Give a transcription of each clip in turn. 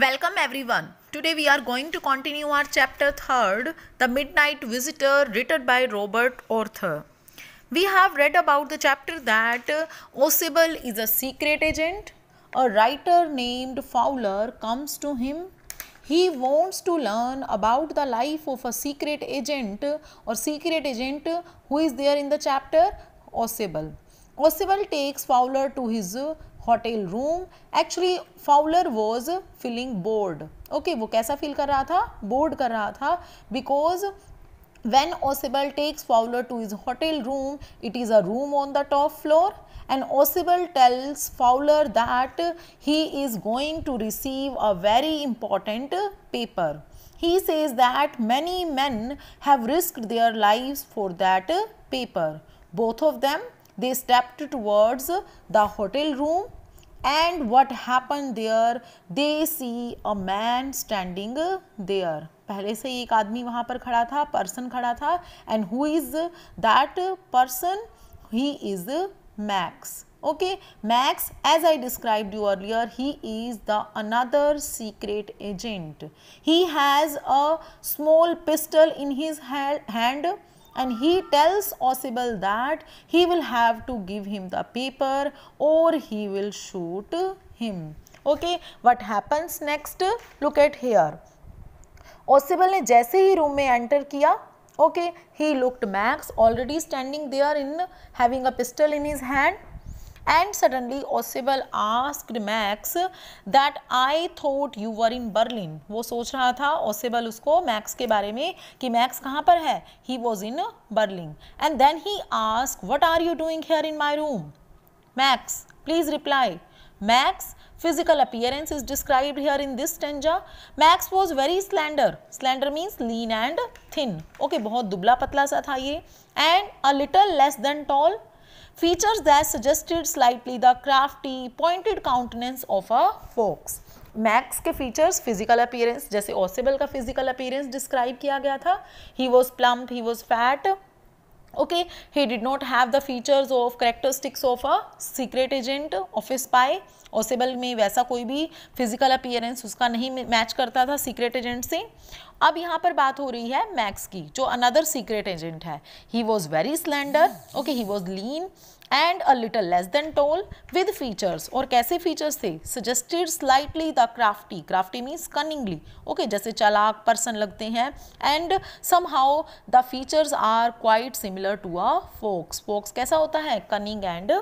Welcome everyone. Today we are going to continue our chapter 3rd, The Midnight Visitor, written by Robert Arthur. We have read about the chapter that uh, Osibel is a secret agent. A writer named Fowler comes to him. He wants to learn about the life of a secret agent or secret agent who is there in the chapter Osibel. Osibel takes Fowler to his uh, hotel room actually Fowler was feeling bored okay वो कैसा feel कर रहा था board कर रहा था because when Ausable takes Fowler to his hotel room it is a room on the top floor and Ausable tells Fowler that he is going to receive a very important paper he says that many man have risk their life for that paper both of them they stepped towards the hotel room and what happen there they see a man standing there पहले से एक आदमी वहां पर खड़ा था person खड़ा था and who is that person he is Max okay Max as I describe you earlier he is the another secret agent he has a small pistol in his hand and he tells Osibal that he will have to give him the paper or he will shoot him. Okay, what happens next? Look at here. Osibal ne jaise hi room mein enter kiya. okay, he looked Max already standing there in having a pistol in his hand And suddenly Osebal asked Max that I thought you were in Berlin. वो सोच रहा था Osebal उसको Max के बारे में कि Max कहाँ पर है He was in Berlin. And then he asked what are you doing here in my room? Max, please reply. Max, physical appearance is described here in this stanza. Max was very slender. Slender means lean and thin. Okay, बहुत दुबला पतला सा था ये. And a little less than tall. features that suggested slightly the crafty pointed countenance of a fox Max के features physical appearance जैसे Ausable का physical appearance describe किया गया था he was plump he was fat okay he did not have the features of characteristics of a secret agent of a spy Ausable में वैसा कोई भी फिजिकल अपियरेंस उसका नहीं मैच करता था सीक्रेट एजेंट से अब यहाँ पर बात हो रही है मैक्स की जो अनदर सीक्रेट एजेंट है he was very slender okay he was lean and a little less than tall with features Or, कैसे features थे suggested slightly the crafty crafty means cunningly okay जैसे चालाक person लगते हैं and somehow the features are quite similar to a fox fox कैसा होता cunning and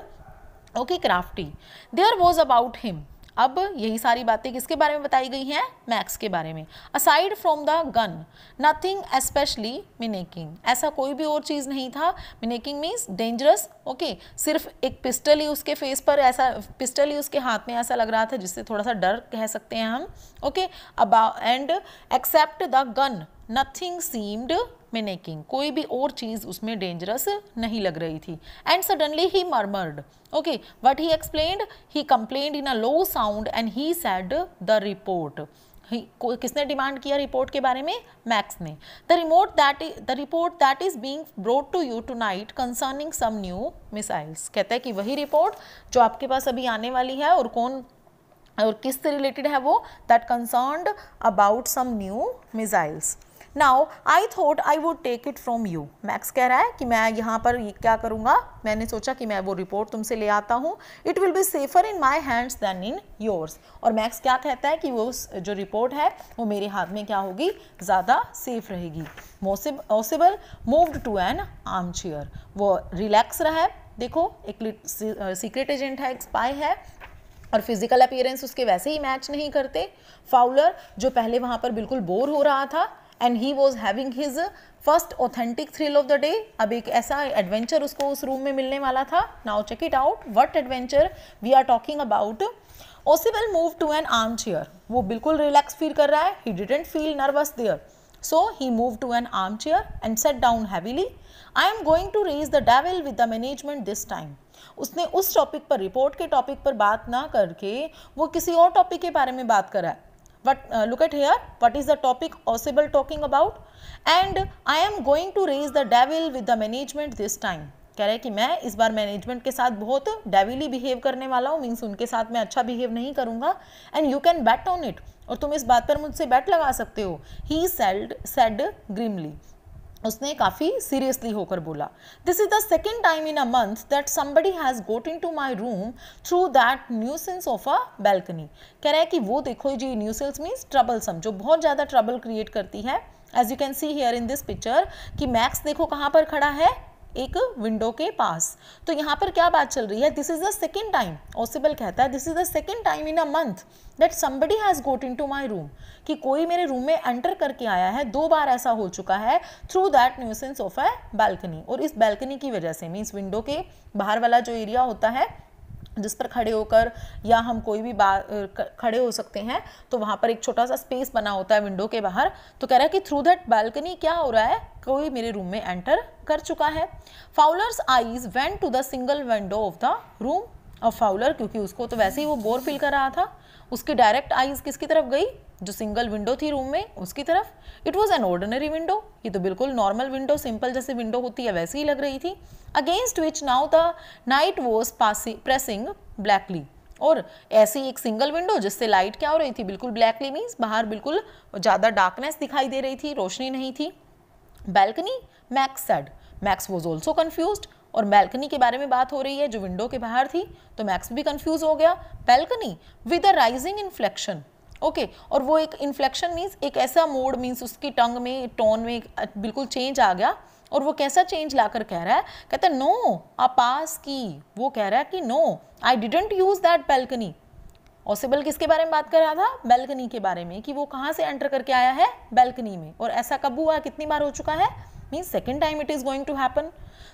okay crafty there was about him अब यही सारी बातें किसके बारे में बताई गई हैं मैक्स के बारे में aside from the gun nothing especially menacing ऐसा कोई भी और चीज़ नहीं था मिनेकिंग मीन्स डेंजरस ओके सिर्फ एक पिस्टल ही उसके फेस पर ऐसा पिस्टल ही उसके हाथ में ऐसा लग रहा था जिससे थोड़ा सा डर कह सकते हैं हम okay about and except the gun nothing seemed में कोई भी और चीज़ उसमें डेंजरस नहीं लग रही थी and suddenly he murmured okay what he explained he complained in a low sound and he said the report किसने डिमांड किया रिपोर्ट के बारे में मैक्स ने the remote that the report that is being brought to you tonight concerning some new missiles कहते हैं कि वही रिपोर्ट जो आपके पास अभी आने वाली है और कौन और किस से रिलेटेड है वो that concerned about some new missiles now I thought I would take it from you Max कह रहा है कि मैं यहाँ पर क्या करूँगा मैंने सोचा कि मैं वो रिपोर्ट तुमसे ले आता हूँ it will be safer in my hands than in yours और मैक्स क्या कहता है कि वो जो रिपोर्ट है वो मेरे हाथ में क्या होगी ज़्यादा सेफ रहेगी Ausable moved to an armchair वो रिलैक्स रहा है देखो एक सीक्रेट एजेंट है एक स्पाई है और फिजिकल अपीयरेंस उसके वैसे ही मैच नहीं करते फाउलर जो पहले वहाँ पर बिल्कुल बोर हो रहा था and he was having his first authentic thrill of the day अब एक ऐसा एडवेंचर उसको उस रूम में मिलने वाला था now check it out what adventure we are talking about Ausable move to an armchair वो बिल्कुल रिलैक्स फील कर रहा है he didn't feel nervous there he move to an armchair and sat down heavily I am going to raise the devil with the management this time उसने उस topic पर report के topic पर बात ना करके वो किसी और टॉपिक के बारे में बात करा है but uh, look at here what is the topic possible talking about and I am going to raise the devil with the management this time कह रहे कि मैं इस बार मैनेजमेंट के साथ बहुत डेविली बिहेव करने वाला हूँ मीन्स उनके साथ मैं अच्छा बिहेव नहीं करूँगा and you can bet on it और तुम इस बात पर मुझसे बैट लगा सकते हो ही सेल्ड सेड ग्रीमली उसने काफ़ी सीरियसली होकर बोला this is the second time in a month that somebody has got in to my room through that nuisance of a balcony कह रहा है कि वो देखो जी न्यूसेंस मीन्स सम जो बहुत ज़्यादा ट्रबल क्रिएट करती है as you can see here in this picture कि मैक्स देखो कहाँ पर खड़ा है एक विंडो के पास तो यहाँ पर क्या बात चल रही है this is the second time Ausable कहता है this is the second time in a month that somebody has got in to my room कि कोई मेरे रूम में एंटर करके आया है दो बार ऐसा हो चुका है through that nuisance of a balcony और इस बैल्कनी की वजह से मीन्स विंडो के बाहर वाला जो एरिया होता है जिस पर खड़े होकर या हम कोई भी बात खड़े हो सकते हैं तो वहाँ पर एक छोटा सा स्पेस बना होता है विंडो के बाहर तो कह रहा है कि थ्रू दैट बालकनी क्या हो रहा है कोई मेरे रूम में एंटर कर चुका है Fowler's eyes went to the single window of the room और फाउलर क्योंकि उसको तो वैसे ही वो बोर फील कर रहा था उसकी डायरेक्ट आईज किसकी तरफ गई जो सिंगल विंडो थी रूम में उसकी तरफ it was an ordinary window ये तो बिल्कुल नॉर्मल विंडो सिंपल जैसे विंडो होती है वैसी ही लग रही थी against which now the night was passing pressing blackly और ऐसी एक सिंगल विंडो जिससे लाइट क्या हो रही थी बिल्कुल ब्लैकली मीन्स बाहर बिल्कुल ज़्यादा डार्कनेस दिखाई दे रही थी रोशनी नहीं थी balcony Max said Max was also confuse और बैल्कनी के बारे में बात हो रही है जो विंडो के बाहर थी तो मैक्स भी कन्फ्यूज हो गया balcony with a rising inflection okay okay, और वो एक इन्फ्लेक्शन मीन्स एक ऐसा मोड मीन्स उसकी टंग में टोन में बिल्कुल चेंज आ गया और वो कैसा चेंज लाकर कह रहा है कहता है नो आ पास की वो कह रहा है कि no I didn't use that balcony Ausable किसके बारे में बात कर रहा था बेल्कनी के बारे में कि वो कहाँ से एंटर करके आया है बेल्कनी में और ऐसा कब हुआ कितनी बार हो चुका है means second time it is going to happen.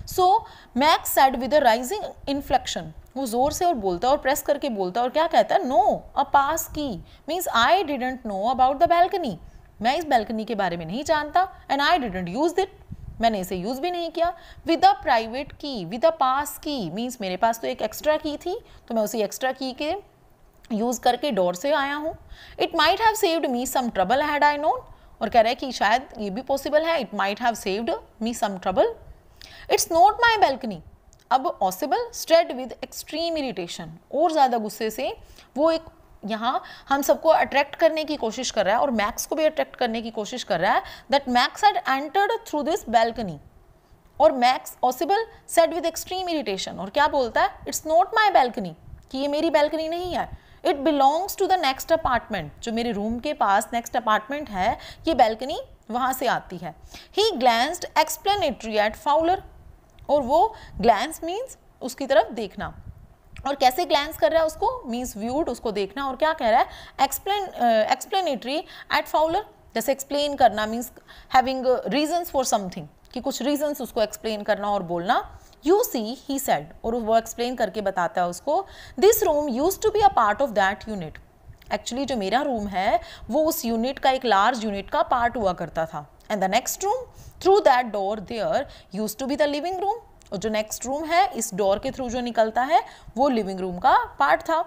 So Max said with a rising inflection वो ज़ोर से और बोलता है और प्रेस करके बोलता है और क्या कहता है no a pass key means I didn't know about the balcony मैं इस बैल्कनी के बारे में नहीं जानता and I didn't use it मैंने इसे यूज़ भी नहीं किया with a private key with a pass key means मेरे पास तो एक एक्स्ट्रा की थी तो मैं उसी एक्स्ट्रा की के यूज़ करके डोर से आया हूँ it might have saved me some trouble had I known और कह रहा है कि शायद ये भी पॉसिबल है it might have saved me some trouble it's not my balcony अब Ausable stated with extreme irritation और ज़्यादा गुस्से से वो एक यहाँ हम सबको अट्रैक्ट करने की कोशिश कर रहा है और मैक्स को भी अट्रैक्ट करने की कोशिश कर रहा है that Max had entered through this balcony और Max Ausable said with extreme irritation और क्या बोलता है इट्स नॉट माई बैल्कनी कि ये मेरी बैल्कनी नहीं है it belongs to the next apartment जो मेरे रूम के पास नेक्स्ट अपार्टमेंट है ये बैल्कनी वहाँ से आती है he glanced explanatory at Fowler और वो ग्लैंस मीन्स उसकी तरफ देखना और कैसे ग्लैंस कर रहा है उसको मीन्स व्यूड उसको देखना और क्या कह रहा है एक्सप्लेन एक्सप्लेनेटरी एट फाउलर जैसे एक्सप्लेन करना means having reasons for something कि कुछ रीजन्स उसको एक्सप्लेन करना और बोलना यू सी ही सेड और वो एक्सप्लेन करके बताता है उसको this room used to be a part of that unit actually जो मेरा रूम है वो उस यूनिट का एक लार्ज यूनिट का पार्ट हुआ करता था and the next room through that door there used to be the living room और जो नेक्स्ट रूम है इस डोर के थ्रू जो निकलता है वो लिविंग रूम का पार्ट था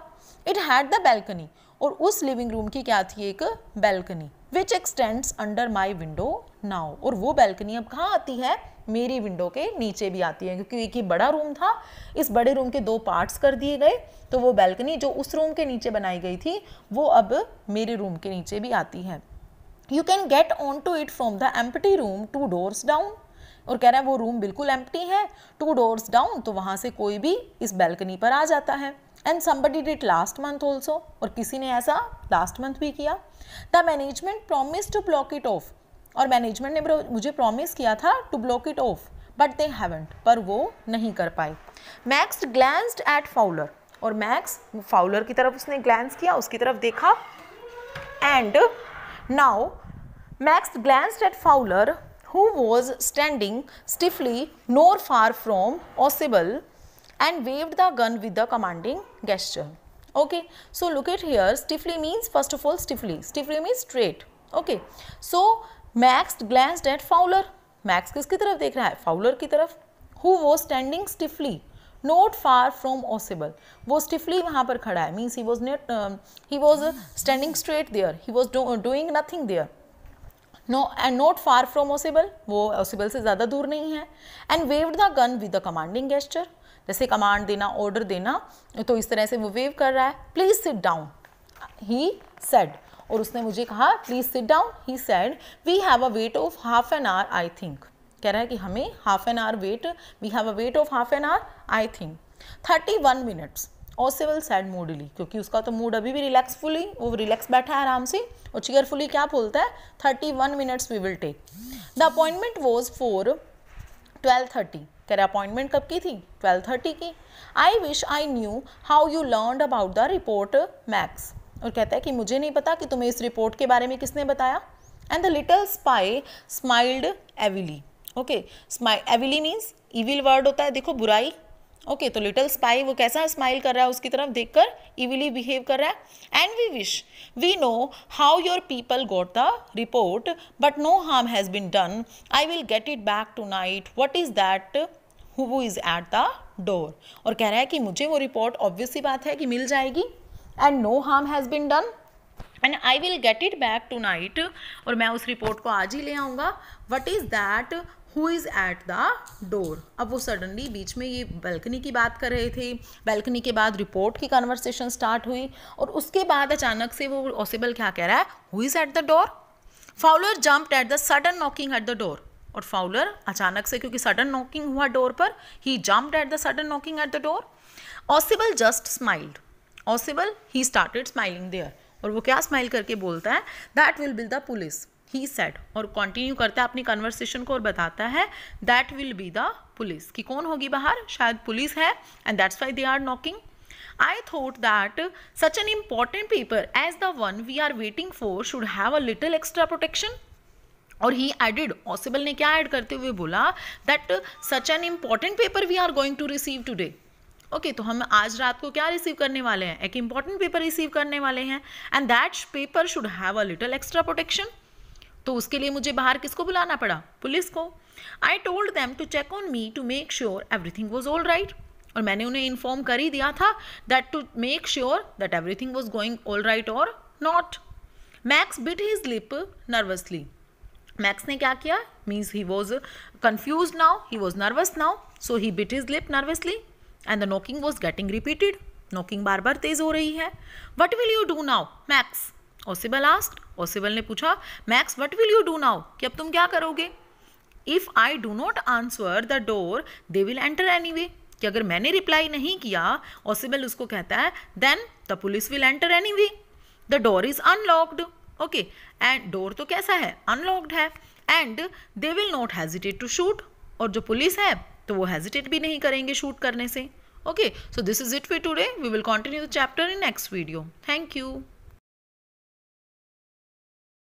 इट हैड द बैल्कनी और उस लिविंग रूम की क्या थी एक balcony which extends under my window now और वो बैल्कनी अब कहाँ आती है मेरी विंडो के नीचे भी आती है क्योंकि एक ही बड़ा रूम था इस बड़े रूम के दो पार्ट्स कर दिए गए तो वो बैल्कनी जो उस रूम के नीचे बनाई गई थी वो अब मेरे रूम के नीचे भी आती है you can get on to it from the empty room two doors down और कह रहे हैं वो रूम बिल्कुल एम्पटी है टू डोर्स डाउन तो वहाँ से कोई भी इस बैल्कनी पर आ जाता है and somebody did last month also और किसी ने ऐसा लास्ट मंथ भी किया the management promise to block it off और मैनेजमेंट ने मुझे प्रॉमिस किया था to block it off but they haven't पर वो नहीं कर पाए मैक्स ग्लैंस्ड एट फाउलर और मैक्स फाउलर की तरफ उसने ग्लैंस किया उसकी तरफ देखा and now Max glanced at Fowler who was standing stiffly NOR far from Ausable and waved the gun with the commanding gesture. Okay, so look at here stiffly means first of all stiffly, stiffly means straight. Okay, so Max glanced at Fowler. Max किसकी तरफ देख रहा है Fowler की तरफ who was standing stiffly not far from Osibel. वो stiffly वहाँ पर खड़ा है means he was not um, he was standing straight there. He was do, doing nothing there. No, and not far from Osibel. वो Osibel से ज़्यादा दूर नहीं है And waved the gun with the commanding gesture. जैसे command देना order देना तो इस तरह से वो वेव कर रहा है please sit down he said और उसने मुझे कहा please sit down he said we have a wait of half an hour I think कह रहा है कि हमें half an hour wait we have a wait of half an hour I think thirty one minutes Ausable said moodily क्योंकि उसका तो mood अभी भी रिलैक्सफुली वो रिलैक्स बैठा है आराम से और चेयरफुली क्या बोलता है thirty one minutes we will take the appointment was for twelve thirty रहे अपॉइंटमेंट कब की थी ट्वेल्व थर्टी की I wish I knew how you learn about the report Max और कहता है कि मुझे नहीं पता कि तुम्हें इस रिपोर्ट के बारे में किसने बताया and the little spy smiled evilly okay smile evilly means evil word होता है देखो बुराई ओके okay, तो लिटिल स्पाई वो कैसा स्माइल कर रहा है उसकी तरफ देखकर इविली बिहेव कर रहा है and we wish we know how your people got the report but no harm has been done I will get it back tonight what is that who is at the door और कह रहा है कि मुझे वो report obvious बात है कि मिल जाएगी and no harm has been done and I will get it back tonight और मैं उस रिपोर्ट को आज ही ले आऊँगा what is that who is at the door अब वो सडनली बीच में ये बैल्कनी की बात कर रहे थे बैल्कनी के बाद रिपोर्ट की कन्वर्सेशन स्टार्ट हुई और उसके बाद अचानक से वो पॉसिबल क्या कह रहा है who is at the door Fowler jump at the sudden knocking at the door और फाउलर अचानक से क्योंकि सडन नॉकिंग हुआ डोर पर ही jump at the sudden knocking at the door Ausable just smiled Ausable he started smiling there और वो क्या स्माइल करके बोलता है that will be the police he said और कंटिन्यू करता है अपनी कन्वर्सेशन को और बताता है that will be the police कि कौन होगी बाहर शायद पुलिस है and that's why they are knocking I thought that such an important paper as the one we are waiting for should have a little extra protection. और ही added ऑसिबल ने क्या add करते हुए बोला that such an important paper we are going to receive today okay तो हम आज रात को क्या रिसीव करने वाले हैं एक इम्पॉर्टेंट पेपर रिसीव करने वाले हैं and that paper should have a little extra protection तो उसके लिए मुझे बाहर किसको बुलाना पड़ा पुलिस को I told them to check on me to make sure everything was all right और मैंने उन्हें इन्फॉर्म कर ही दिया था that to make sure that everything was going all right और not Max bit his lip nervously Max ने क्या किया means he was confuse now he was nervous now so he bit his lip nervously and the knocking was getting repeated knocking बार बार तेज हो रही है what will you do now Max Ausable asked Ausable ने पूछा Max what will you do now कि अब तुम क्या करोगे if I do not answer the door they will enter anyway कि अगर मैंने रिप्लाई नहीं किया ओसिबल उसको कहता है then the police will enter anyway the door is unlocked okay and door तो कैसा है अनलॉक्ड है and they will not hesitate to shoot और जो पुलिस है तो वो हैजिटेट भी नहीं करेंगे शूट करने से okay so this is it for today we will continue the chapter in next video thank you